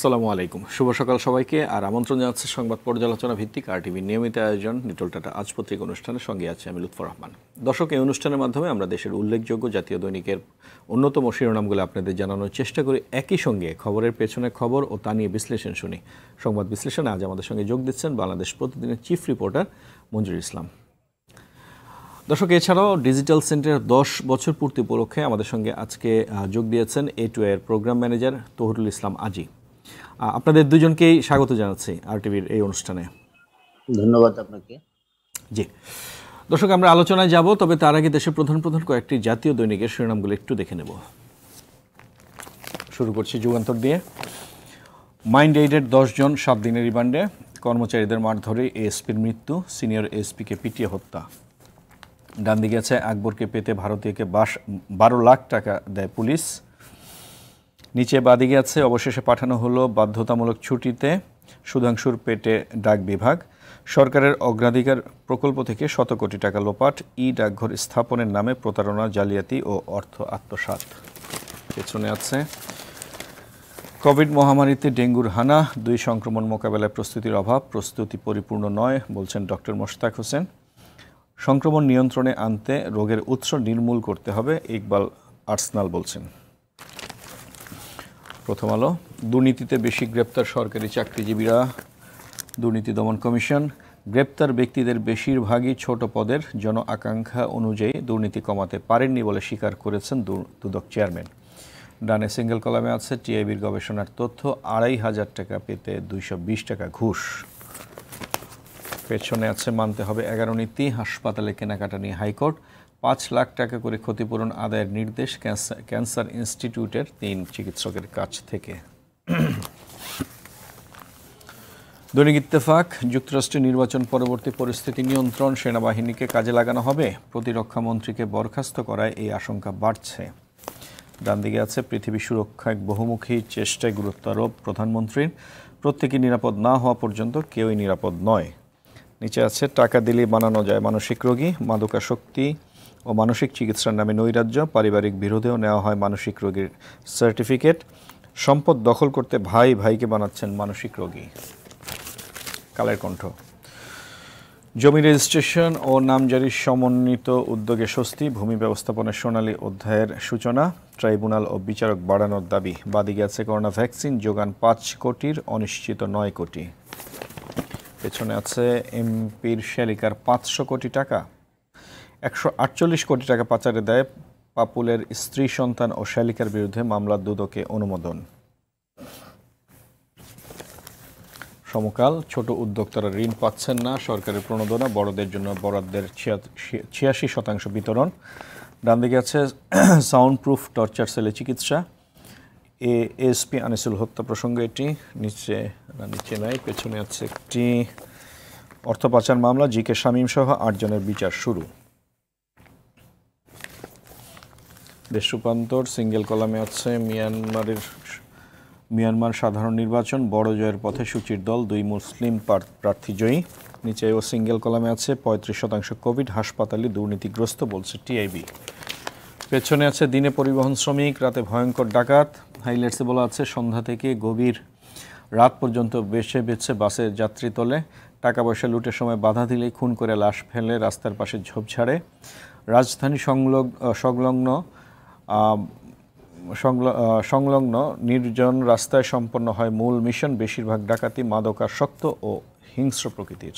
আসসালামু আলাইকুম শুভ সকাল সবাইকে আর আমন্ত্রণ জানাচ্ছে সংবাদ পর্যালোচনা ভিত্তিক আর টিভির নিয়মিত আয়োজন নিটল টাটা আজ পত্রিক অনুষ্ঠানের সঙ্গে আছে আমি লুৎফর রহমান দর্শক এই অনুষ্ঠানের মাধ্যমে আমরা দেশের উল্লেখযোগ্য জাতীয় দৈনিকের অন্যতম শিরোনামগুলো আপনাদের জানানোর চেষ্টা করি একই সঙ্গে খবরের পেছনে খবর ও তা নিয়ে বিশ্লেষণ শুনি সংবাদ বিশ্লেষণে আজ আমাদের সঙ্গে যোগ দিচ্ছেন বাংলাদেশ প্রতিদিনের চিফ রিপোর্টার মঞ্জুর ইসলাম দর্শক এছাড়াও ডিজিটাল সেন্টারের দশ বছর পূর্তি উপলক্ষে আমাদের সঙ্গে আজকে যোগ দিয়েছেন এ টু এর প্রোগ্রাম ম্যানেজার তহরুল ইসলাম আজি আপনাদের দুজনকেই স্বাগত জানাচ্ছি আরটিভির এই অনুষ্ঠানে ধন্যবাদ আপনাকে জি দর্শক আমরা আলোচনায় যাব তবে তার আগে দেশের প্রধান প্রধান কয়েকটি জাতীয় দৈনিকের শিরোনামগুলো একটু দেখে নেব শুরু করছি যুগান্তর দিয়ে মাইন্ড এইডের দশজন সাত দিনের রিমান্ডে কর্মচারীদের মারধরে এএসপির মৃত্যু সিনিয়র এএসপিকে পিটিয়ে হত্যা ডান দিকে আছে আকবরকে পেতে ভারতীয়কে বাস বারো লাখ টাকা দেয় পুলিশ নিচে বাদিকে আছে অবশেষে পাঠানো হলো বাধ্যতামূলক ছুটিতে সুধাংশুর পেটে ডাক বিভাগ সরকারের অগ্রাধিকার প্রকল্প থেকে শত কোটি টাকা লোপাট ই ডাকঘর স্থাপনের নামে প্রতারণা জালিয়াতি ও অর্থ আত্মসাত পেছনে আছে কোভিড মহামারীতে ডেঙ্গুর হানা দুই সংক্রমণ মোকাবেলায় প্রস্তুতির অভাব প্রস্তুতি পরিপূর্ণ নয় বলছেন ডক্টর মোশতাক হোসেন সংক্রমণ নিয়ন্ত্রণে আনতে রোগের উৎস নির্মূল করতে হবে ইকবাল আর্সনাল বলছেন প্রথম আলো দুর্নীতিতে বেশি গ্রেপ্তার সরকারি চাকরিজীবীরা দুর্নীতি দমন কমিশন গ্রেপ্তার ব্যক্তিদের বেশিরভাগই ছোট পদের জন আকাঙ্ক্ষা অনুযায়ী দুর্নীতি কমাতে পারেননি বলে স্বীকার করেছেন দুদক চেয়ারম্যান ডানে সিঙ্গেল কলামে আছে টিআইবির গবেষণার তথ্য আড়াই হাজার টাকা পেতে দুইশো টাকা ঘুষ পেছনে আছে মানতে হবে এগারো নীতি হাসপাতালে কেনাকাটা নিয়ে হাইকোর্ট পাঁচ লাখ টাকা করে ক্ষতিপূরণ আদায়ের নির্দেশ ক্যান্সার ইনস্টিটিউটের তিন চিকিৎসকের কাছ থেকে দৈনিক ইত্তেফাক যুক্তরাষ্ট্রের নির্বাচন পরবর্তী পরিস্থিতি নিয়ন্ত্রণ সেনাবাহিনীকে কাজে লাগানো হবে প্রতিরক্ষা মন্ত্রীকে বরখাস্ত করায় এই আশঙ্কা বাড়ছে ডান দিকে আছে পৃথিবী সুরক্ষায় বহুমুখী চেষ্টায় গুরুত্ব আরোপ প্রধানমন্ত্রীর প্রত্যেকে নিরাপদ না হওয়া পর্যন্ত কেউই নিরাপদ নয় নিচে আছে টাকা দিলে বানানো যায় মানসিক রোগী মাদকাসক্তি ও মানসিক চিকিৎসার নামে নৈরাজ্য পারিবারিক বিরোধেও নেওয়া হয় মানসিক রোগীর সার্টিফিকেট সম্পদ দখল করতে ভাই ভাইকে বানাচ্ছেন মানসিক রোগী কালের কণ্ঠ জমি রেজিস্ট্রেশন ও নামজারির সমন্বিত উদ্যোগে স্বস্তি ভূমি ব্যবস্থাপনের সোনালী অধ্যায়ের সূচনা ট্রাইব্যুনাল ও বিচারক বাড়ানোর দাবি বাদী গেছে করোনা ভ্যাকসিন যোগান পাঁচ কোটির অনিশ্চিত নয় কোটি পেছনে আছে এমপির শ্যালিকার পাঁচশো কোটি টাকা একশো আটচল্লিশ কোটি টাকা পাচারে দেয় পাপুলের স্ত্রী সন্তান ও শ্যালিকার বিরুদ্ধে মামলা দুদকে অনুমোদন সমকাল ছোট উদ্যোক্তারা ঋণ পাচ্ছেন না সরকারের প্রণোদনা বড়দের জন্য বরাদ্দের ছিয়াশি শতাংশ বিতরণ ডান দিকে আছে সাউন্ড প্রুফ টর্চার সেলে চিকিৎসা এ এসপি আনিসুল হত্যা প্রসঙ্গে এটি নিচে নিচে নাই পেছনে আছে একটি অর্থ পাচার মামলা জি কে শামীম সহ আটজনের বিচার শুরু দেশ রূপান্তর সিঙ্গেল কলামে আছে মিয়ানমারের মিয়ানমার সাধারণ নির্বাচন বড় জয়ের পথে সূচির দল দুই মুসলিম প্রার্থী জয়ী নিচে ও সিঙ্গেল কলামে আছে পঁয়ত্রিশ শতাংশ কোভিড হাসপাতালে দুর্নীতিগ্রস্ত বলছে টিআইবি পেছনে আছে দিনে পরিবহন শ্রমিক রাতে ভয়ঙ্কর ডাকাত হাইলাইটসে বলা আছে সন্ধ্যা থেকে গভীর রাত পর্যন্ত বেছে বেছে বাসে যাত্রী তোলে টাকা পয়সা লুটের সময় বাধা দিলেই খুন করে লাশ ফেলে রাস্তার পাশে ঝোপঝাড়ে রাজধানী সংলগ্ন সংলগ্ন সংলগ্ন নির্জন রাস্তায় সম্পন্ন হয় মূল মিশন বেশিরভাগ ডাকাতি মাদকা শক্ত ও হিংস্র প্রকৃতির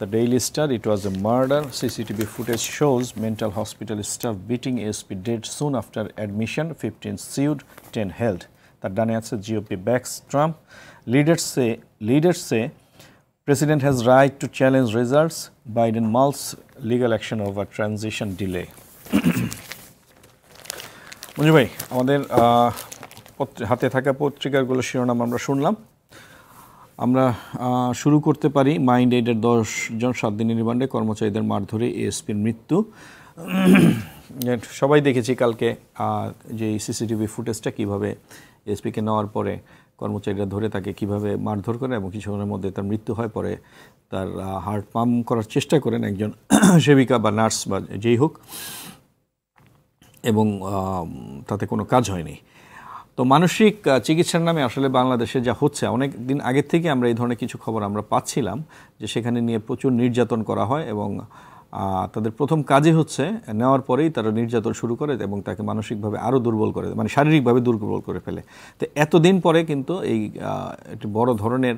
the Daily Star it was a murder CCTV footage shows mental hospital staff beating SP dead soon after admission fifteen sued ten health তার ডানে আছে জিওপি ব্যাক্স ট্রাম্প লিডার্সে লিডার্সে president has right to challenge results Biden mulls legal action over transition delay Manju ভাই আমাদের হাতে থাকা পত্রিকাগুলো শিরোনাম আমরা শুনলাম আমরা শুরু করতে পারি মাইন্ড এইডের দশজন সাত দিনের রিমান্ডে কর্মচারীদের মারধরে এএসপির মৃত্যু সবাই দেখেছি কালকে যে সিসিটিভি ফুটেজটা কীভাবে এসপিকে নেওয়ার পরে কর্মচারীরা ধরে তাকে কিভাবে মারধর করে এবং কিছুক্ষণের মধ্যে তার মৃত্যু হয় পরে তার হার্ট পাম্প করার চেষ্টা করেন একজন সেবিকা বা নার্স বা যেই হোক এবং তাতে কোনো কাজ হয়নি তো মানসিক চিকিৎসার নামে আসলে বাংলাদেশে যা হচ্ছে অনেক দিন আগের থেকে আমরা এই ধরনের কিছু খবর আমরা পাচ্ছিলাম যে সেখানে নিয়ে প্রচুর নির্যাতন করা হয় এবং তাদের প্রথম কাজে হচ্ছে নেওয়ার পরেই তারা নির্যাতন শুরু করে এবং তাকে মানসিকভাবে আরও দুর্বল করে মানে শারীরিকভাবে দুর্বল করে ফেলে তো এতদিন পরে কিন্তু এই একটি বড় ধরনের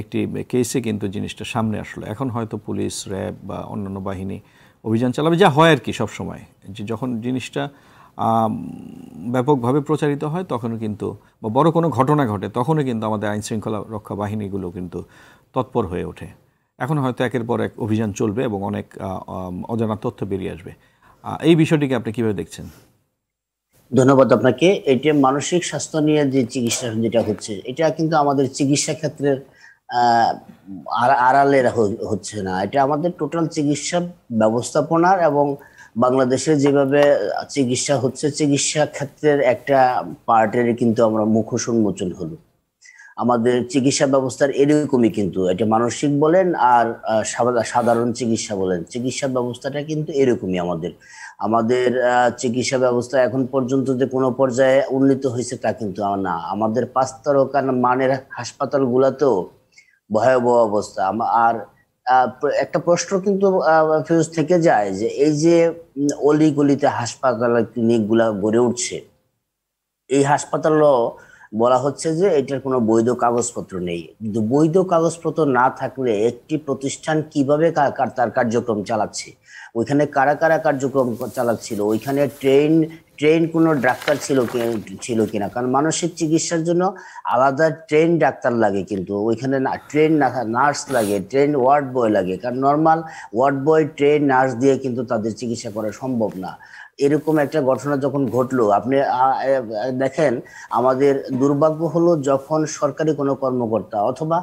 একটি কেসে কিন্তু জিনিসটা সামনে আসলো এখন হয়তো পুলিশ র্যাব বা অন্যান্য বাহিনী অভিযান চালাবে যা হয় আর কি সবসময় যে যখন জিনিসটা ব্যাপকভাবে প্রচারিত হয় তখনও কিন্তু বা বড় কোনো ঘটনা ঘটে তখনও কিন্তু আমাদের আইন শৃঙ্খলা রক্ষা বাহিনীগুলো কিন্তু তৎপর হয়ে ওঠে এখন হয়তো একের পর এক অভিযান চলবে এবং অনেক অজানা তথ্য বেরিয়ে আসবে এই বিষয়টিকে আপনি কীভাবে দেখছেন ধন্যবাদ আপনাকে এটি মানসিক স্বাস্থ্য নিয়ে যে চিকিৎসা যেটা হচ্ছে এটা কিন্তু আমাদের চিকিৎসা ক্ষেত্রের আড়ালে হচ্ছে না এটা আমাদের টোটাল চিকিৎসা ব্যবস্থাপনার এবং বাংলাদেশে যেভাবে চিকিৎসা হচ্ছে চিকিৎসা ক্ষেত্রের একটা পার্টের কিন্তু আমরা মুখোশ উন্মোচন হলো আমাদের চিকিৎসা ব্যবস্থার এরকমই কিন্তু এটা মানসিক বলেন আর সাধারণ চিকিৎসা বলেন চিকিৎসা ব্যবস্থাটা কিন্তু এরকমই আমাদের আমাদের চিকিৎসা ব্যবস্থা এখন পর্যন্ত যে কোনো পর্যায়ে উন্নীত হয়েছে তা কিন্তু না আমাদের পাঁচ তরকার মানের হাসপাতালগুলোতেও ভয়াবহ অবস্থা আর একটা প্রশ্ন কিন্তু ফিউজ থেকে যায় যে এই যে অলিগলিতে হাসপাতাল গুলা গড়ে উঠছে এই হাসপাতালও বলা হচ্ছে যে এটার কোনো বৈধ কাগজপত্র নেই কিন্তু বৈধ কাগজপত্র না থাকলে একটি প্রতিষ্ঠান কিভাবে তার কার্যক্রম চালাচ্ছে ওইখানে কারা কারা কার্যক্রম চালাচ্ছিল ওইখানে ট্রেন ট্রেন কোনো ডাক্তার ছিল ছিল কিনা কারণ মানসিক চিকিৎসার জন্য আলাদা ট্রেন ডাক্তার লাগে কিন্তু ওইখানে না ট্রেন নার্স লাগে ট্রেন ওয়ার্ড বয় লাগে কারণ normal ward boy train nurse দিয়ে কিন্তু তাদের চিকিৎসা করা সম্ভব না এরকম একটা ঘটনা যখন ঘটলো আপনি দেখেন আমাদের দুর্ভাগ্য হলো যখন সরকারি কোনো কর্মকর্তা অথবা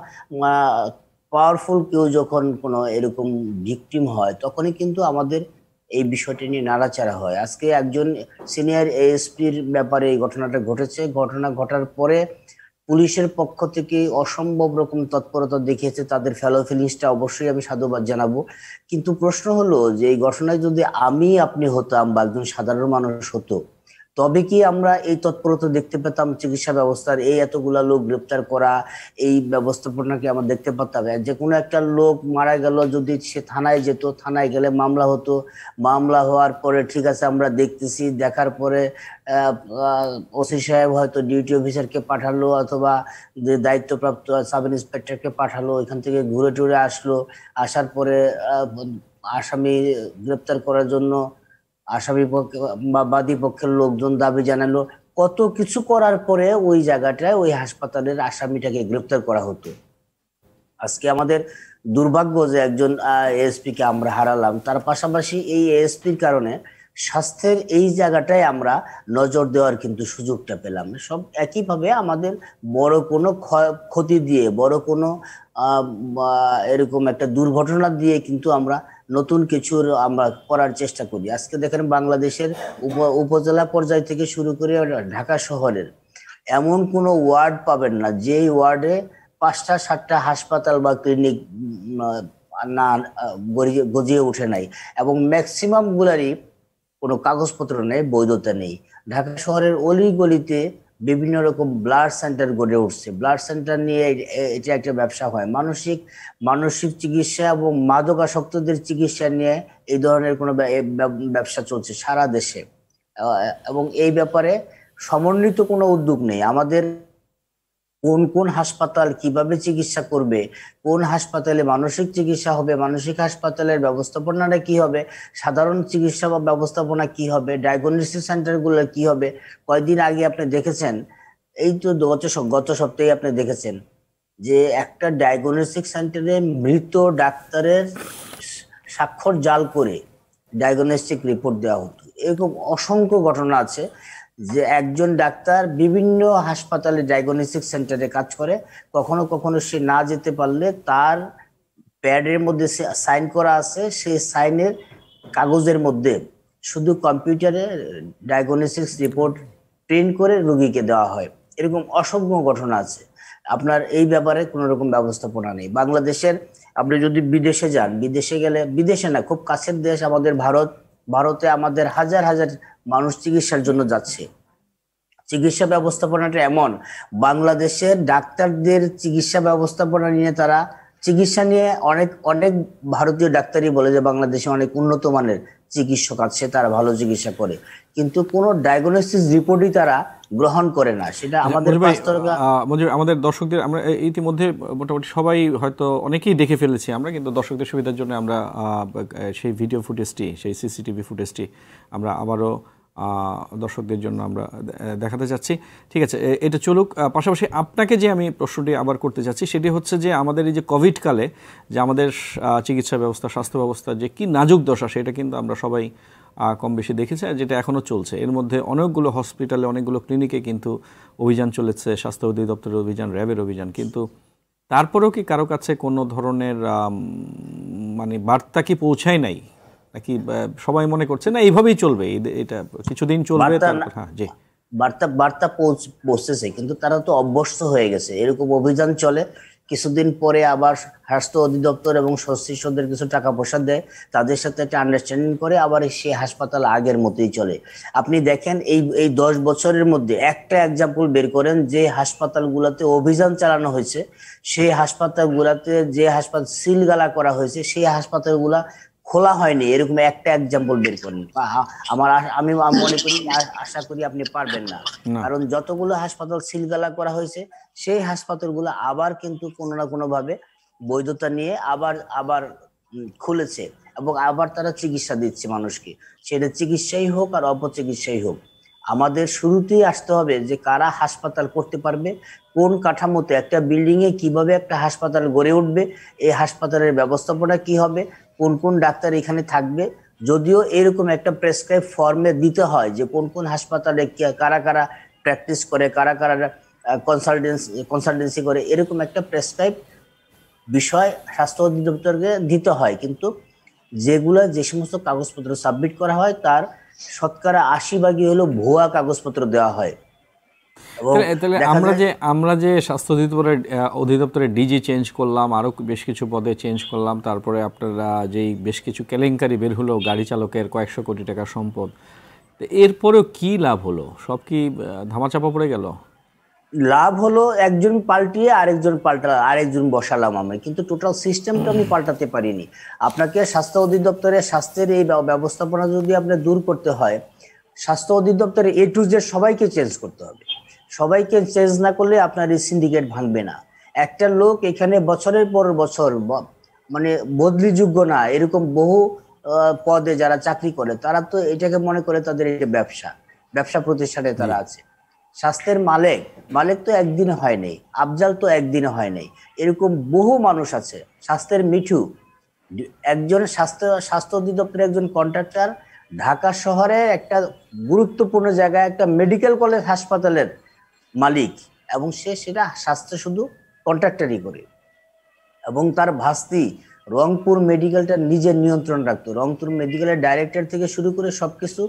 পাওয়ারফুল কেউ যখন কোনো এরকম ভিকটিম হয় তখনই কিন্তু আমাদের এই বিষয়টি নিয়ে নাড়াচাড়া হয় আজকে একজন সিনিয়র এএসপির ব্যাপারে এই ঘটনাটা ঘটেছে ঘটনা ঘটার পরে পুলিশের পক্ষ থেকে অসম্ভব রকম তৎপরতা দেখিয়েছে তাদের ফেলো ফিলিংসটা অবশ্যই আমি সাধুবাদ জানাবো কিন্তু প্রশ্ন হলো যে এই ঘটনায় যদি আমি আপনি হতাম বা একজন সাধারণ মানুষ হতো তবে কি আমরা এই তৎপরতা দেখতে পেতাম চিকিৎসা ব্যবস্থার এই এতগুলা লোক গ্রেপ্তার করা এই ব্যবস্থাপনাকে আমরা দেখতে পেতাম যে কোনো একটা লোক মারা গেল যদি সে থানায় যেত থানায় গেলে মামলা হতো মামলা হওয়ার পরে ঠিক আছে আমরা দেখতেছি দেখার পরে ওসি সাহেব হয়তো ডিউটি অফিসারকে পাঠালো অথবা যে দায়িত্বপ্রাপ্ত সাব ইন্সপেক্টরকে পাঠালো ওইখান থেকে ঘুরে টুরে আসলো আসার পরে আসামি গ্রেপ্তার করার জন্য আসামি পক্ষে বা বাদী পক্ষের লোকজন দাবি জানালো কত কিছু করার পরে ওই জায়গাটায় ওই হাসপাতালের আসামিটাকে গ্রেপ্তার করা হতো আজকে আমাদের দুর্ভাগ্য যে একজন এএসপি কে আমরা হারালাম তার পাশাপাশি এই এএসপির কারণে স্বাস্থ্যের এই জায়গাটায় আমরা নজর দেওয়ার কিন্তু সুযোগটা পেলাম সব একইভাবে আমাদের বড় কোনো ক্ষতি দিয়ে বড় কোনো এরকম একটা দুর্ঘটনা দিয়ে কিন্তু আমরা নতুন কিছুর আমরা করার চেষ্টা করি আজকে দেখেন বাংলাদেশের উপজেলা পর্যায় থেকে শুরু করে ঢাকা শহরের এমন কোনো ওয়ার্ড পাবেন না যেই ওয়ার্ডে পাঁচটা সাতটা হাসপাতাল বা ক্লিনিক না গজিয়ে উঠে নাই এবং ম্যাক্সিমাম গুলারই কোনো কাগজপত্র নেই বৈধতা নেই ঢাকা শহরের অলি গলিতে বিভিন্ন রকম ব্লাড সেন্টার গড়ে উঠছে ব্লাড সেন্টার নিয়ে এটা একটা ব্যবসা হয় মানসিক মানসিক চিকিৎসা এবং মাদকাসক্তদের চিকিৎসা নিয়ে এই ধরনের কোনো ব্যবসা চলছে সারা দেশে এবং এই ব্যাপারে সমন্বিত কোনো উদ্যোগ নেই আমাদের কোন কোন হাসপাতাল কিভাবে চিকিৎসা করবে কোন হাসপাতালে মানসিক চিকিৎসা হবে মানসিক হাসপাতালের ব্যবস্থাপনাটা কি হবে সাধারণ চিকিৎসা বা ব্যবস্থাপনা কি হবে ডায়াগনোসিস সেন্টারগুলো কি হবে কয়দিন আগে আপনি দেখেছেন এই তো গত গত সপ্তাহে আপনি দেখেছেন যে একটা ডায়াগনস্টিক সেন্টারে মৃত ডাক্তারের স্বাক্ষর জাল করে ডায়াগনস্টিক রিপোর্ট দেওয়া হতো এরকম অসংখ্য ঘটনা আছে যে একজন ডাক্তার বিভিন্ন হাসপাতালে ডায়াগনস্টিক সেন্টারে কাজ করে কখনো কখনো সে না যেতে পারলে তার প্যাডের মধ্যে সে সাইন করা আছে সেই সাইনের কাগজের মধ্যে শুধু কম্পিউটারে ডায়াগনস্টিক্স রিপোর্ট প্রিন্ট করে রুগীকে দেওয়া হয় এরকম অসংখ্য ঘটনা আছে আপনার এই ব্যাপারে কোনো রকম ব্যবস্থাপনা নেই বাংলাদেশের আপনি যদি বিদেশে যান বিদেশে গেলে বিদেশে না খুব কাছের দেশ আমাদের ভারত ভারতে আমাদের হাজার হাজার মানুষ চিকিৎসার জন্য যাচ্ছে চিকিৎসা ব্যবস্থাপনাটা এমন বাংলাদেশের ডাক্তারদের চিকিৎসা ব্যবস্থাপনা নিয়ে তারা চিকিৎসা নিয়ে অনেক অনেক ভারতীয় ডাক্তারই বলে যে বাংলাদেশে অনেক উন্নত মানের চিকিৎসক আছে তারা ভালো চিকিৎসা করে কিন্তু কোন ডায়াগনোসিস রিপোর্টই তারা গ্রহণ করে না সেটা আচ্ছা, আমাদের আমাদের দর্শকদের আমরা ইতিমধ্যে মোটামুটি সবাই হয়তো অনেকেই দেখে ফেলেছি আমরা কিন্তু দর্শকদের সুবিধার জন্য আমরা সেই ভিডিও ফুটেজটি সেই সিসিটিভি ফুটেজটি আমরা আবারও দর্শকদের জন্য আমরা দেখাতে চাচ্ছি ঠিক আছে এটা চলুক পাশাপাশি আপনাকে যে আমি প্রশ্নটি আবার করতে চাচ্ছি সেটি হচ্ছে যে আমাদের এই যে কোভিডকালে যে আমাদের চিকিৎসা ব্যবস্থা স্বাস্থ্য ব্যবস্থা যে কি নাজুক দশা সেটা কিন্তু আমরা সবাই কম বেশি দেখেছে আর যেটা এখনও চলছে এর মধ্যে অনেকগুলো হসপিটালে অনেকগুলো ক্লিনিকে কিন্তু অভিযান চলেছে স্বাস্থ্য অধিদপ্তরের অভিযান র্যাবের অভিযান কিন্তু তারপরেও কি কারো কাছে কোনো ধরনের মানে বার্তা কি পৌঁছায় নাই নাকি সবাই মনে করছে না এইভাবেই চলবে এটা কিছুদিন চলবে হ্যাঁ জি বার্তা বার্তা পৌঁছ বসতেছে কিন্তু তারা তো অভ্যস্ত হয়ে গেছে এরকম অভিযান চলে কিছুদিন পরে আবার স্বাস্থ্য অধিদপ্তর এবং সদস্যদের কিছু টাকা পয়সা দেয় তাদের সাথে একটা আন্ডারস্ট্যান্ডিং করে আবার সেই হাসপাতাল আগের মতোই চলে আপনি দেখেন এই এই দশ বছরের মধ্যে একটা এক্সাম্পল বের করেন যে হাসপাতালগুলোতে অভিযান চালানো হয়েছে সেই হাসপাতালগুলোতে যে হাসপাতাল সিলগালা করা হয়েছে সেই হাসপাতালগুলা খোলা হয়নি এরকম একটা এক্সাম্পল বের করুন আমার আমি মনে করি আশা করি আপনি পারবেন না কারণ যতগুলো হাসপাতাল সিলগালা করা হয়েছে সেই হাসপাতালগুলো আবার কিন্তু কোনো না কোনো ভাবে বৈধতা নিয়ে আবার আবার খুলেছে এবং আবার তারা চিকিৎসা দিচ্ছে মানুষকে সেটা চিকিৎসাই হোক আর অপচিকিৎসাই হোক আমাদের শুরুতেই আসতে হবে যে কারা হাসপাতাল করতে পারবে কোন কাঠামোতে একটা বিল্ডিংয়ে কিভাবে একটা হাসপাতাল গড়ে উঠবে এই হাসপাতালের ব্যবস্থাপনা কি হবে কোন কোন ডাক্তার এখানে থাকবে যদিও এরকম একটা প্রেসক্রাইব ফর্মে দিতে হয় যে কোন কোন হাসপাতালে কারা কারা প্র্যাকটিস করে কারা কারা কনসালটেন্সি কনসালটেন্সি করে এরকম একটা প্রেসক্রাইব বিষয় স্বাস্থ্য অধিদপ্তরকে দিতে হয় কিন্তু যেগুলো যে সমস্ত কাগজপত্র সাবমিট করা হয় তার শতকরা আশি ভাগই হলো ভুয়া কাগজপত্র দেওয়া হয় আমরা যে আমরা যে স্বাস্থ্য অধিদপ্তরের অধিদপ্তরে ডিজি চেঞ্জ করলাম আরও বেশ কিছু পদে চেঞ্জ করলাম তারপরে আপনারা যেই বেশ কিছু কেলেঙ্কারি বের হলো গাড়ি চালকের কয়েকশো কোটি টাকা সম্পদ এরপরেও কি লাভ হলো সব কি ধামাচাপা পড়ে গেল লাভ হলো একজন পাল্টিয়ে আরেকজন পাল্টা আরেকজন বসালাম আমি কিন্তু টোটাল সিস্টেমটা আমি পাল্টাতে পারিনি আপনাকে স্বাস্থ্য অধিদপ্তরের স্বাস্থ্যের এই ব্যবস্থাপনা যদি আপনি দূর করতে হয় স্বাস্থ্য অধিদপ্তরে এ টু জেড সবাইকে চেঞ্জ করতে হবে সবাইকে চেঞ্জ না করলে আপনার এই সিন্ডিকেট ভাঙবে না একটা লোক এখানে বছরের পর বছর মানে বদলিযোগ্য না এরকম বহু পদে যারা চাকরি করে তারা তো এটাকে মনে করে তাদের এটা ব্যবসা ব্যবসা প্রতিষ্ঠানে তারা আছে স্বাস্থ্যের মালিক মালিক তো একদিনে হয় নাই আফজাল তো একদিনে হয় নাই এরকম বহু মানুষ আছে স্বাস্থ্যের মিঠু একজন স্বাস্থ্য স্বাস্থ্য অধিদপ্তরের একজন কন্ট্রাক্টর ঢাকা শহরে একটা গুরুত্বপূর্ণ জায়গায় একটা মেডিকেল কলেজ হাসপাতালের মালিক এবং সে সেটা স্বাস্থ্য শুধু কন্ট্রাক্টারই করে এবং তার ভাস্তি রংপুর মেডিকেলটা নিজের নিয়ন্ত্রণ রাখতো রংপুর মেডিকেলের ডাইরেক্টর থেকে শুরু করে সব কিছু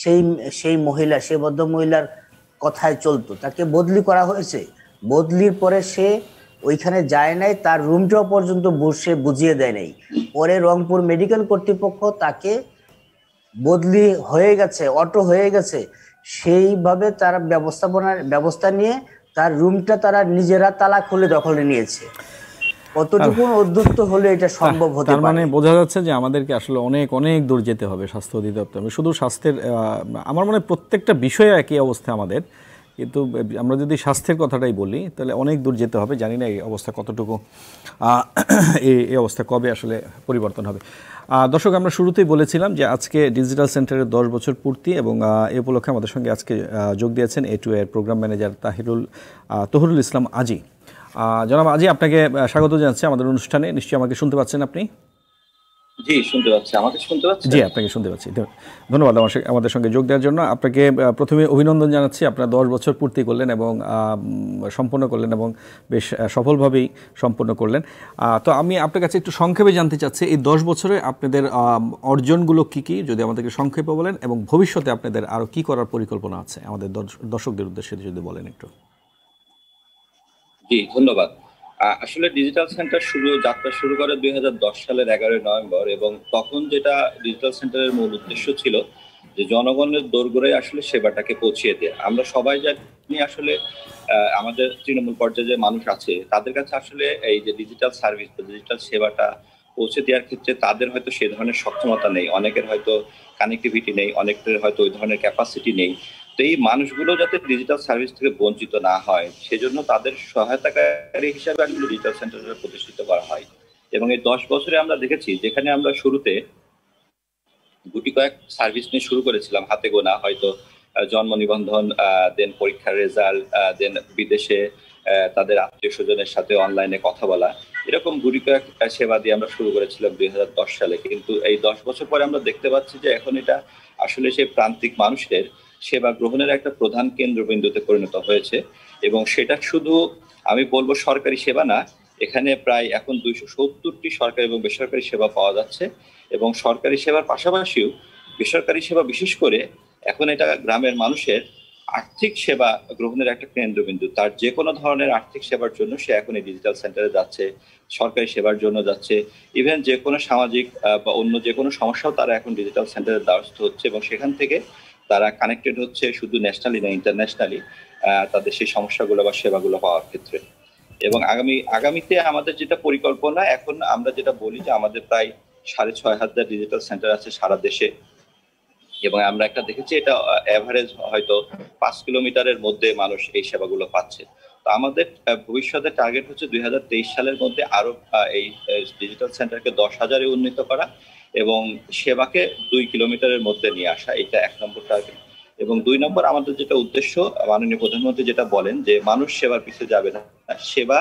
সেই সেই মহিলা সেই বদ্ধ মহিলার কথায় চলতো তাকে বদলি করা হয়েছে বদলির পরে সে ওইখানে যায় নাই তার রুমটাও পর্যন্ত বসে বুঝিয়ে দেয় নাই পরে রংপুর মেডিকেল কর্তৃপক্ষ তাকে বদলি হয়ে গেছে অটো হয়ে গেছে সেইভাবে তারা ব্যবস্থাপনার ব্যবস্থা নিয়ে তার রুমটা তারা নিজেরা তালা খুলে দখলে নিয়েছে কতটুকু উদ্যুক্ত হলে এটা সম্ভব হতে তার মানে বোঝা যাচ্ছে যে আমাদেরকে আসলে অনেক অনেক দূর যেতে হবে স্বাস্থ্য অধিদপ্তর শুধু স্বাস্থ্যের আমার মনে প্রত্যেকটা বিষয়ে একই অবস্থা আমাদের কিন্তু আমরা যদি স্বাস্থ্যের কথাটাই বলি তাহলে অনেক দূর যেতে হবে জানি না এই অবস্থা কতটুকু এই অবস্থা কবে আসলে পরিবর্তন হবে দর্শক আমরা শুরুতেই বলেছিলাম যে আজকে ডিজিটাল সেন্টারের দশ বছর পূর্তি এবং এ উপলক্ষে আমাদের সঙ্গে আজকে যোগ দিয়েছেন এ টু এর প্রোগ্রাম ম্যানেজার তাহিরুল তহরুল ইসলাম আজি জনাব আজি আপনাকে স্বাগত জানাচ্ছি আমাদের অনুষ্ঠানে নিশ্চয়ই আমাকে শুনতে পাচ্ছেন আপনি জি শুনতে পাচ্ছি আমাকে শুনতে পাচ্ছি জি আপনাকে শুনতে পাচ্ছি ধন্যবাদ আমার আমাদের সঙ্গে যোগ দেওয়ার জন্য আপনাকে প্রথমে অভিনন্দন জানাচ্ছি আপনারা দশ বছর পূর্তি করলেন এবং সম্পন্ন করলেন এবং বেশ সফলভাবেই সম্পন্ন করলেন তো আমি আপনার কাছে একটু সংক্ষেপে জানতে চাচ্ছি এই দশ বছরে আপনাদের অর্জনগুলো কী কী যদি আমাদেরকে সংক্ষেপে বলেন এবং ভবিষ্যতে আপনাদের আরও কী করার পরিকল্পনা আছে আমাদের দর্শকদের উদ্দেশ্যে যদি বলেন একটু জি ধন্যবাদ আসলে ডিজিটাল সেন্টার শুরু যাত্রা শুরু করে দুই সালের এগারোই নভেম্বর এবং তখন যেটা ডিজিটাল সেন্টারের মূল উদ্দেশ্য ছিল যে জনগণের দোরগোড়ায় আসলে সেবাটাকে পৌঁছিয়ে দেয় আমরা সবাই জানি আসলে আমাদের তৃণমূল পর্যায়ে যে মানুষ আছে তাদের কাছে আসলে এই যে ডিজিটাল সার্ভিস বা ডিজিটাল সেবাটা পৌঁছে দেওয়ার ক্ষেত্রে তাদের হয়তো সে ধরনের সক্ষমতা নেই অনেকের হয়তো কানেক্টিভিটি নেই অনেকের হয়তো ওই ধরনের ক্যাপাসিটি নেই সেই মানুষগুলো যাতে ডিজিটাল সার্ভিস থেকে বঞ্চিত না হয় সেজন্য তাদের সহায়তাকারী হিসাবে আসলে ডিজিটাল সেন্টার প্রতিষ্ঠিত করা হয় এবং এই দশ বছরে আমরা দেখেছি যেখানে আমরা শুরুতে গুটি কয়েক সার্ভিস নিয়ে শুরু করেছিলাম হাতে গোনা হয়তো জন্ম নিবন্ধন দেন পরীক্ষার রেজাল্ট দেন বিদেশে তাদের আত্মীয় স্বজনের সাথে অনলাইনে কথা বলা এরকম গুটি কয়েক সেবা দিয়ে আমরা শুরু করেছিলাম দুই সালে কিন্তু এই দশ বছর পরে আমরা দেখতে পাচ্ছি যে এখন এটা আসলে সেই প্রান্তিক মানুষের সেবা গ্রহণের একটা প্রধান কেন্দ্রবিন্দুতে পরিণত হয়েছে এবং সেটা শুধু আমি বলবো সরকারি সেবা না এখানে প্রায় এখন দুইশো সত্তরটি সরকারি এবং বেসরকারি সেবা পাওয়া যাচ্ছে এবং সরকারি সেবার পাশাপাশিও বেসরকারি সেবা বিশেষ করে এখন এটা গ্রামের মানুষের আর্থিক সেবা গ্রহণের একটা কেন্দ্রবিন্দু তার যে কোনো ধরনের আর্থিক সেবার জন্য সে এখন এই ডিজিটাল সেন্টারে যাচ্ছে সরকারি সেবার জন্য যাচ্ছে ইভেন যে কোনো সামাজিক বা অন্য যে কোনো সমস্যাও তারা এখন ডিজিটাল সেন্টারে দ্বারস্থ হচ্ছে এবং সেখান থেকে তারা কানেক্টেড হচ্ছে শুধু ন্যাশনালি না ইন্টারন্যাশনালি তাদের সেই সমস্যাগুলো বা সেবাগুলো পাওয়ার ক্ষেত্রে এবং আগামী আগামীতে আমাদের যেটা পরিকল্পনা এখন আমরা যেটা বলি যে আমাদের প্রায় সাড়ে ছয় হাজার ডিজিটাল সেন্টার আছে সারা দেশে এবং আমরা একটা দেখেছি এটা অ্যাভারেজ হয়তো পাঁচ কিলোমিটারের মধ্যে মানুষ এই সেবাগুলো পাচ্ছে তো আমাদের ভবিষ্যতে টার্গেট হচ্ছে দুই সালের মধ্যে আরো এই ডিজিটাল সেন্টারকে দশ হাজারে উন্নীত করা এবং সেবাকে দুই কিলোমিটারের মধ্যে নিয়ে আসা এটা এক নম্বর টার্গেট এবং দুই নম্বর আমাদের যেটা উদ্দেশ্য মাননীয় প্রধানমন্ত্রী যেটা বলেন যে মানুষ সেবার পিছিয়ে যাবে না সেবা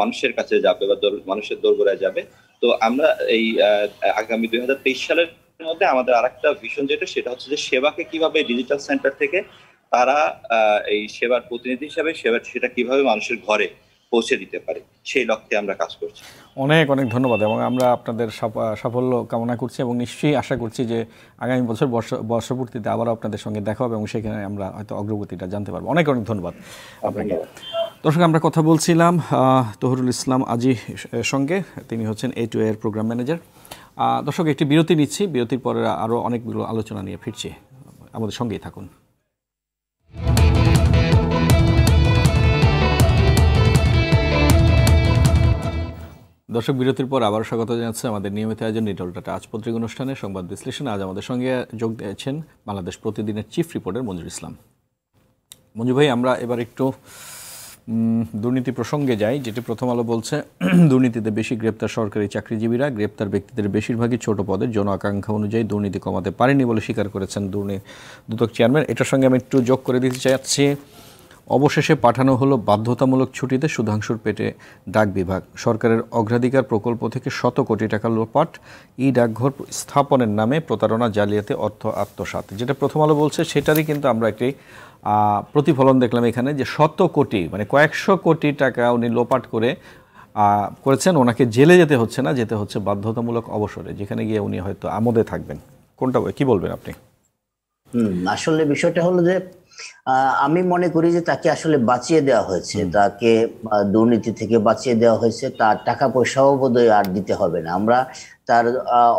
মানুষের কাছে যাবে বা মানুষের দোরগোড়ায় যাবে তো আমরা এই আগামী দুই হাজার তেইশ সালের মধ্যে আমাদের আরেকটা ভিশন যেটা সেটা হচ্ছে যে সেবাকে কিভাবে ডিজিটাল সেন্টার থেকে তারা এই সেবার প্রতিনিধি হিসাবে সেবা সেটা কিভাবে মানুষের ঘরে পৌঁছে দিতে পারে সেই লক্ষ্যে আমরা কাজ করছি অনেক অনেক ধন্যবাদ এবং আমরা আপনাদের সাফল্য কামনা করছি এবং নিশ্চয়ই আশা করছি যে আগামী বছর বর্ষ বর্ষপূর্তিতে আবারও আপনাদের সঙ্গে দেখা হবে এবং সেখানে আমরা হয়তো অগ্রগতিটা জানতে পারবো অনেক অনেক ধন্যবাদ আপনাকে দর্শক আমরা কথা বলছিলাম তহরুল ইসলাম আজি সঙ্গে তিনি হচ্ছেন এ টু এর প্রোগ্রাম ম্যানেজার দর্শক একটি বিরতি নিচ্ছি বিরতির পরে আরও অনেকগুলো আলোচনা নিয়ে ফিরছি আমাদের সঙ্গেই থাকুন দর্শক বিরতির পর আবার স্বাগত জানাচ্ছি আমাদের নিয়মিত আয়োজন নিটল ডাটা আজ পত্রিক অনুষ্ঠানে সংবাদ বিশ্লেষণে আজ আমাদের সঙ্গে যোগ দিয়েছেন বাংলাদেশ প্রতিদিনের চিফ রিপোর্টার মঞ্জুর ইসলাম মঞ্জু ভাই আমরা এবার একটু দুর্নীতি প্রসঙ্গে যাই যেটি প্রথম আলো বলছে দুর্নীতিতে বেশি গ্রেপ্তার সরকারি চাকরিজীবীরা গ্রেপ্তার ব্যক্তিদের বেশিরভাগই ছোট পদের জন আকাঙ্ক্ষা অনুযায়ী দুর্নীতি কমাতে পারেনি বলে স্বীকার করেছেন দুর্নীতি দুদক চেয়ারম্যান এটার সঙ্গে আমি একটু যোগ করে দিতে চাচ্ছি অবশেষে পাঠানো হলো বাধ্যতামূলক ছুটিতে সুধাংশুর পেটে ডাক বিভাগ সরকারের অগ্রাধিকার প্রকল্প থেকে শত কোটি টাকা লোপাট ই ডাকঘর স্থাপনের নামে প্রতারণা জালিয়াতে অর্থ আত্মসাত যেটা প্রথম আলো বলছে সেটারই কিন্তু আমরা একটি প্রতিফলন দেখলাম এখানে যে শত কোটি মানে কয়েকশো কোটি টাকা উনি লোপাট করে করেছেন ওনাকে জেলে যেতে হচ্ছে না যেতে হচ্ছে বাধ্যতামূলক অবসরে যেখানে গিয়ে উনি হয়তো আমোদে থাকবেন কোনটা কি বলবেন আপনি আসলে বিষয়টা হলো যে আমি মনে করি যে তাকে আসলে বাঁচিয়ে দেওয়া হয়েছে তাকে দুর্নীতি থেকে বাঁচিয়ে দেওয়া হয়েছে তার টাকা পয়সাও বোধহয় আর দিতে হবে না আমরা তার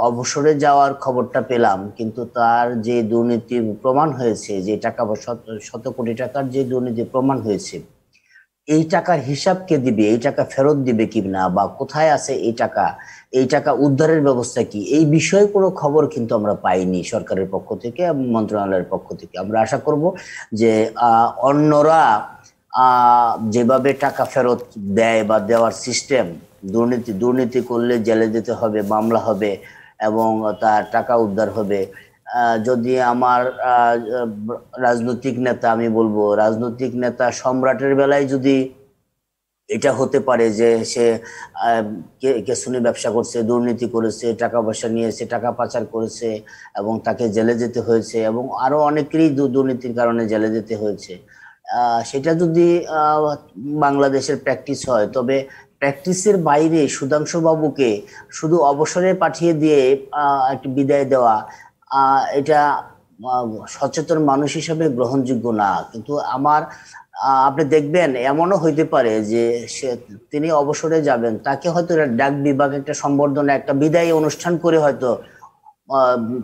অবসরে যাওয়ার খবরটা পেলাম কিন্তু তার যে দুর্নীতি প্রমাণ হয়েছে যে টাকা শত কোটি টাকার যে দুর্নীতি প্রমাণ হয়েছে এই টাকার হিসাব কে দিবে এই টাকা ফেরত দিবে কি না বা কোথায় আছে এই টাকা এই টাকা উদ্ধারের ব্যবস্থা কি এই বিষয়ে কোনো খবর কিন্তু আমরা পাইনি সরকারের পক্ষ থেকে এবং মন্ত্রণালয়ের পক্ষ থেকে আমরা আশা করব যে অন্যরা যেভাবে টাকা ফেরত দেয় বা দেওয়ার সিস্টেম দুর্নীতি দুর্নীতি করলে জেলে যেতে হবে মামলা হবে এবং তার টাকা উদ্ধার হবে যদি আমার রাজনৈতিক নেতা আমি বলবো রাজনৈতিক নেতা সম্রাটের বেলায় যদি এটা হতে পারে যে সে কেসুনি ব্যবসা করছে দুর্নীতি করেছে টাকা পয়সা নিয়েছে টাকা পাচার করেছে এবং তাকে জেলে যেতে হয়েছে এবং আরো অনেকেরই দুর্নীতির কারণে জেলে যেতে হয়েছে সেটা যদি বাংলাদেশের প্র্যাকটিস হয় তবে প্র্যাকটিসের বাইরে সুধাংশুবাবুকে শুধু অবসরে পাঠিয়ে দিয়ে একটি বিদায় দেওয়া এটা সচেতন মানুষ হিসাবে গ্রহণযোগ্য না কিন্তু আমার আপনি দেখবেন এমনও হইতে পারে যে সে তিনি অবসরে যাবেন তাকে হয়তো ডাক বিভাগ একটা সম্বর্ধনা একটা বিদায়ী অনুষ্ঠান করে হয়তো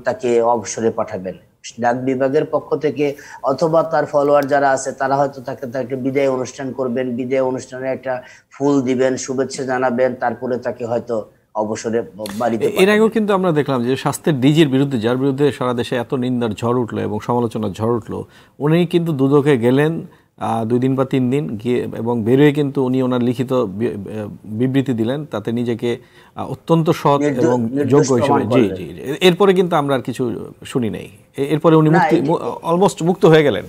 তাকে অবসরে পাঠাবেন ডাক বিভাগের পক্ষ থেকে অথবা তার ফলোয়ার যারা আছে তারা হয়তো তাকে তাকে বিদায় অনুষ্ঠান করবেন বিদায় অনুষ্ঠানে একটা ফুল দিবেন শুভেচ্ছা জানাবেন তারপরে তাকে হয়তো অবসরে বাড়িতে এর আগেও কিন্তু আমরা দেখলাম যে স্বাস্থ্যের ডিজির বিরুদ্ধে যার বিরুদ্ধে সারা দেশে এত নিন্দার ঝড় উঠলো এবং সমালোচনার ঝড় উঠলো উনি কিন্তু দুদকে গেলেন দুই দিন বা তিন দিন গিয়ে এবং বেরোয় কিন্তু উনি ওনার লিখিত বিবৃতি দিলেন তাতে নিজেকে অত্যন্ত সৎ এবং যোগ্য হিসেবে জি জি এরপরে কিন্তু আমরা আর কিছু শুনি নাই এরপরে উনি মুক্তি অলমোস্ট মুক্ত হয়ে গেলেন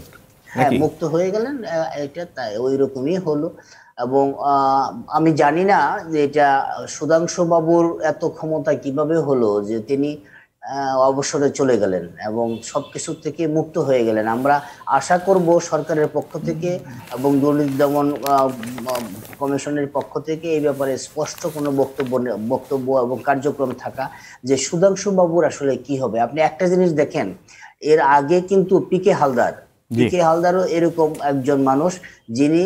হ্যাঁ, মুক্ত হয়ে গেলেন এটা তাই ওই রকমই হলো এবং আমি জানি না যে এটা সুধাংশু বাবুর এত ক্ষমতা কিভাবে হলো যে তিনি অবসরে চলে গেলেন এবং সব থেকে মুক্ত হয়ে গেলেন আমরা আশা করব সরকারের পক্ষ থেকে এবং দুর্নীতি দমন কমিশনের পক্ষ থেকে এই ব্যাপারে স্পষ্ট কোনো বক্তব্য বক্তব্য এবং কার্যক্রম থাকা যে সুধাংশুবাবুর আসলে কি হবে আপনি একটা জিনিস দেখেন এর আগে কিন্তু পিকে হালদার কে হালদারও এরকম একজন মানুষ যিনি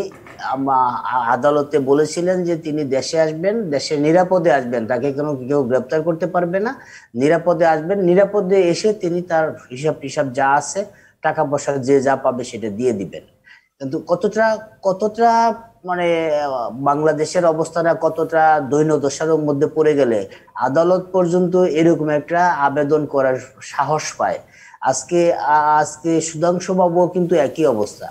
আদালতে বলেছিলেন যে তিনি দেশে আসবেন দেশে নিরাপদে আসবেন তাকে কোনো কেউ গ্রেপ্তার করতে পারবে না নিরাপদে আসবেন নিরাপদে এসে তিনি তার হিসাব টিসাব যা আছে টাকা পয়সা যে যা পাবে সেটা দিয়ে দিবেন কিন্তু কতটা কতটা মানে বাংলাদেশের অবস্থাটা কতটা দৈন্যদশার মধ্যে পড়ে গেলে আদালত পর্যন্ত এরকম একটা আবেদন করার সাহস পায় আজকে আজকে সুধাংশু বাবু কিন্তু একই অবস্থা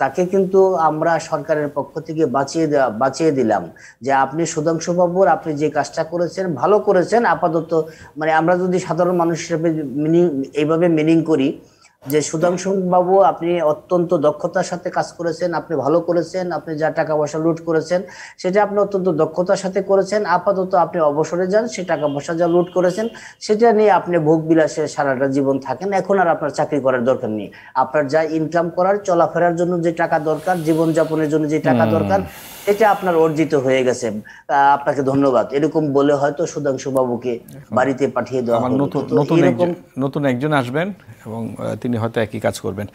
তাকে কিন্তু আমরা সরকারের পক্ষ থেকে বাঁচিয়ে দেওয়া বাঁচিয়ে দিলাম যে আপনি সুধাংশু বাবুর আপনি যে কাজটা করেছেন ভালো করেছেন আপাতত মানে আমরা যদি সাধারণ মানুষ হিসেবে মিনিং এইভাবে মিনিং করি যে সুধাংশু বাবু আপনি অত্যন্ত দক্ষতার সাথে কাজ করেছেন আপনি ভালো করেছেন আপনি যা টাকা পয়সা লুট করেছেন সেটা আপনি অত্যন্ত দক্ষতার সাথে করেছেন আপাতত আপনি অবসরে যান সে টাকা পয়সা যা লুট করেছেন সেটা নিয়ে আপনি ভোগ বিলাসে সারাটা জীবন থাকেন এখন আর আপনার চাকরি করার দরকার নেই আপনার যা ইনকাম করার চলাফেরার জন্য যে টাকা দরকার জীবনযাপনের জন্য যে টাকা দরকার এটা আপনার অর্জিত হয়ে গেছে আপনাকে ধন্যবাদ এরকম বলে হয়তো সুধাংশু বাবুকে বাড়িতে পাঠিয়ে দেওয়া নতুন নতুন নতুন একজন আসবেন এবং তিনি হয়তো একই কাজ করবেন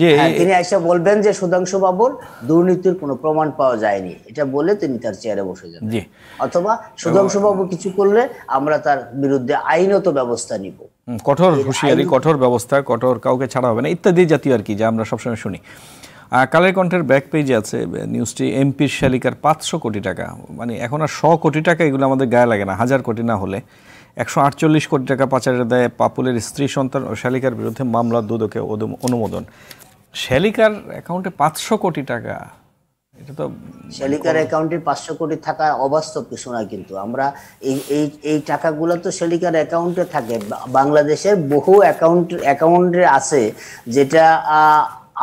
যে হ্যাঁ, তিনি এসে বলবেন যে সুধাংশু বাবুর দুর্নীতির কোনো প্রমাণ পাওয়া যায়নি এটা বলে তিনি তার চেয়ারে বসে যান জি অথবা সুধাংশু বাবু কিছু করলে আমরা তার বিরুদ্ধে আইনত ব্যবস্থা নিব কঠোর হুঁশিয়ারি কঠোর ব্যবস্থা কঠোর কাউকে ছাড়া হবে না ইত্যাদি জাতীয় আর কি যা আমরা সবসময় শুনি কালের কণ্ঠের ব্যাক পেজে আছে নিউজটি এমপির শালিকার পাঁচশো কোটি টাকা মানে এখন আর শ কোটি টাকা এগুলো আমাদের গায়ে লাগে না হাজার কোটি না হলে একশো আটচল্লিশ কোটি টাকা পাচারের দেয় পাপুলের স্ত্রী সন্তান ও শালিকার বিরুদ্ধে মামলা দুদকে অনুমোদন শ্যালিকার অ্যাকাউন্টে পাঁচশো কোটি টাকা এটা তো শ্যালিকার অ্যাকাউন্টে পাঁচশো কোটি থাকা অবাস্তব কিছু না কিন্তু আমরা এই এই এই টাকাগুলো তো শ্যালিকার অ্যাকাউন্টে থাকে বাংলাদেশের বহু অ্যাকাউন্ট অ্যাকাউন্টে আছে যেটা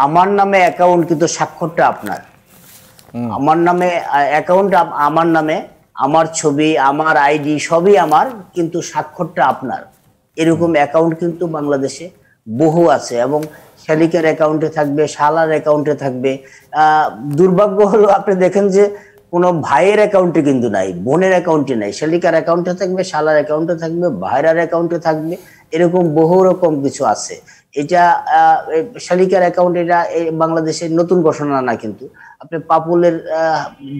আমার নামে অ্যাকাউন্ট কিন্তু স্বাক্ষরটা আপনার আমার নামে অ্যাকাউন্ট আমার নামে আমার ছবি আমার আইডি সবই আমার কিন্তু স্বাক্ষরটা আপনার এরকম অ্যাকাউন্ট কিন্তু বাংলাদেশে বহু আছে এবং শালিকার অ্যাকাউন্টে থাকবে শালার অ্যাকাউন্টে থাকবে দুর্ভাগ্য হলো আপনি দেখেন যে কোনো ভাইয়ের অ্যাকাউন্টে কিন্তু নাই বোনের অ্যাকাউন্টে নাই শালিকার অ্যাকাউন্টে থাকবে শালার অ্যাকাউন্টে থাকবে ভাইরার অ্যাকাউন্টে থাকবে এরকম বহু রকম কিছু আছে এটা শালিকার অ্যাকাউন্ট এটা বাংলাদেশের নতুন ঘোষণা না কিন্তু আপনি পাপুলের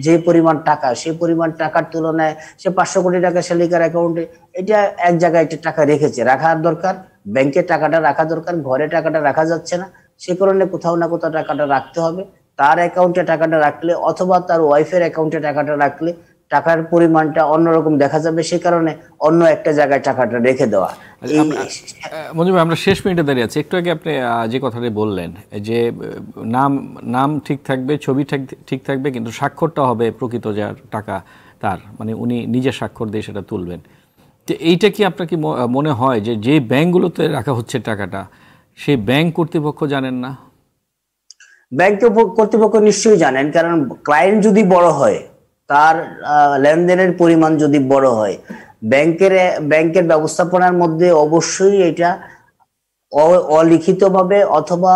যে পরিমাণ টাকা সেই পরিমাণ টাকার তুলনায় সে পাঁচশো কোটি টাকা শালিকার অ্যাকাউন্টে এটা এক জায়গায় একটা টাকা রেখেছে রাখার দরকার ব্যাংকে টাকাটা রাখা দরকার ঘরে টাকাটা রাখা যাচ্ছে না সে কারণে কোথাও না কোথাও টাকাটা রাখতে হবে তার অ্যাকাউন্টে টাকাটা রাখলে অথবা তার ওয়াইফের অ্যাকাউন্টে টাকাটা রাখলে টাকার পরিমাণটা অন্যরকম দেখা যাবে সে কারণে অন্য একটা জায়গায় টাকাটা রেখে দেওয়া আচ্ছা, হয় আমরা শেষ মিনিটে দাঁড়িয়ে আছি একটু আগে আপনি যে কথাটি বললেন যে নাম নাম ঠিক থাকবে ছবি ঠিক থাকবে কিন্তু স্বাক্ষরটা হবে প্রকৃত যার টাকা তার মানে উনি নিজের স্বাক্ষর দিয়ে সেটা তুলবেন তো এইটা কি আপনার কি মনে হয় যে যে ব্যাংকগুলোতে রাখা হচ্ছে টাকাটা সেই ব্যাংক কর্তৃপক্ষ জানেন না ব্যাংক কর্তৃপক্ষ নিশ্চয়ই জানেন কারণ ক্লায়েন্ট যদি বড় হয় তার লেনদেনের পরিমাণ যদি বড় হয় ব্যাংকের ব্যাংকের ব্যবস্থাপনার মধ্যে অবশ্যই এটা অলিখিতভাবে অথবা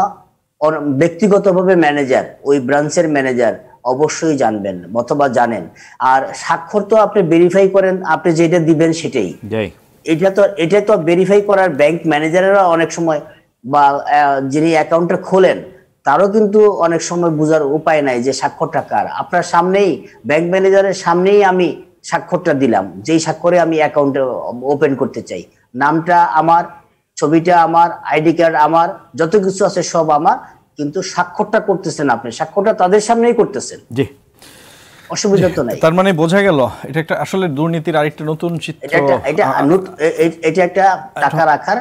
ব্যক্তিগতভাবে ম্যানেজার ওই ব্রাঞ্চের ম্যানেজার অবশ্যই জানবেন অথবা জানেন আর স্বাক্ষর তো আপনি ভেরিফাই করেন আপনি যেটা দিবেন সেটাই এটা তো এটা তো ভেরিফাই করার ব্যাংক ম্যানেজারেরা অনেক সময় বা যিনি অ্যাকাউন্টটা খোলেন তারও কিন্তু অনেক সময় বোঝার উপায় নাই যে স্বাক্ষরটা কার আপনার সামনেই ব্যাংক ম্যানেজারের সামনেই আমি স্বাক্ষরটা দিলাম যেই স্বাক্ষরে আমি অ্যাকাউন্ট ওপেন করতে চাই নামটা আমার ছবিটা আমার আইডি কার্ড আমার যত কিছু আছে সব আমার কিন্তু স্বাক্ষরটা করতেছেন আপনি স্বাক্ষরটা তাদের সামনেই করতেছেন জি অসুবিধা তো নাই তার মানে বোঝা গেল এটা একটা আসলে দুর্নীতির আরেকটা নতুন চিত্র এটা এটা একটা টাকা রাখার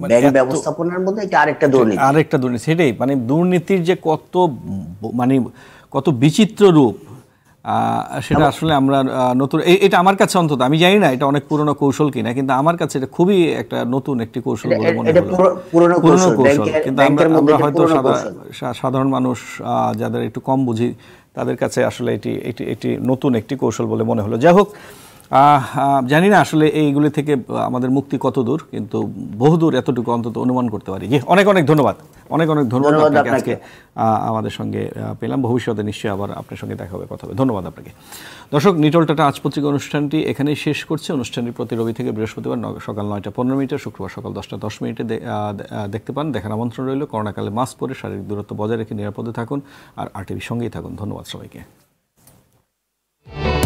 মানে ব্যবস্থাপনার মধ্যে আরেকটা দুর্নীতি আরেকটা দুর্নীতি সেটাই মানে দুর্নীতির যে কত মানে কত বিচিত্র রূপ সেটা আসলে আমরা নতুন এটা আমার কাছে অন্তত আমি জানি না এটা অনেক পুরনো কৌশল কিনা কিন্তু আমার কাছে এটা খুবই একটা নতুন একটি কৌশল বলে মনে কিন্তু আমরা হয়তো সাধারণ মানুষ যাদের একটু কম বুঝি তাদের কাছে আসলে এটি এটি নতুন একটি কৌশল বলে মনে হলো যাই হোক জানি না আসলে এইগুলি থেকে আমাদের মুক্তি কত দূর কিন্তু বহুদূর এতটুকু অন্তত অনুমান করতে পারি জি অনেক অনেক ধন্যবাদ অনেক অনেক ধন্যবাদ আপনাকে আজকে আমাদের সঙ্গে পেলাম ভবিষ্যতে নিশ্চয়ই আবার আপনার সঙ্গে দেখা হবে কথা হবে ধন্যবাদ আপনাকে দর্শক নিটল টাটা আজ পত্রিকা অনুষ্ঠানটি এখানেই শেষ করছে অনুষ্ঠানটি প্রতি রবি থেকে বৃহস্পতিবার সকাল নয়টা পনেরো মিনিটে শুক্রবার সকাল দশটা দশ মিনিটে দেখতে পান দেখার আমন্ত্রণ রইল করোনাকালে মাস্ক পরে শারীরিক দূরত্ব বজায় রেখে নিরাপদে থাকুন আর টিভির সঙ্গেই থাকুন ধন্যবাদ সবাইকে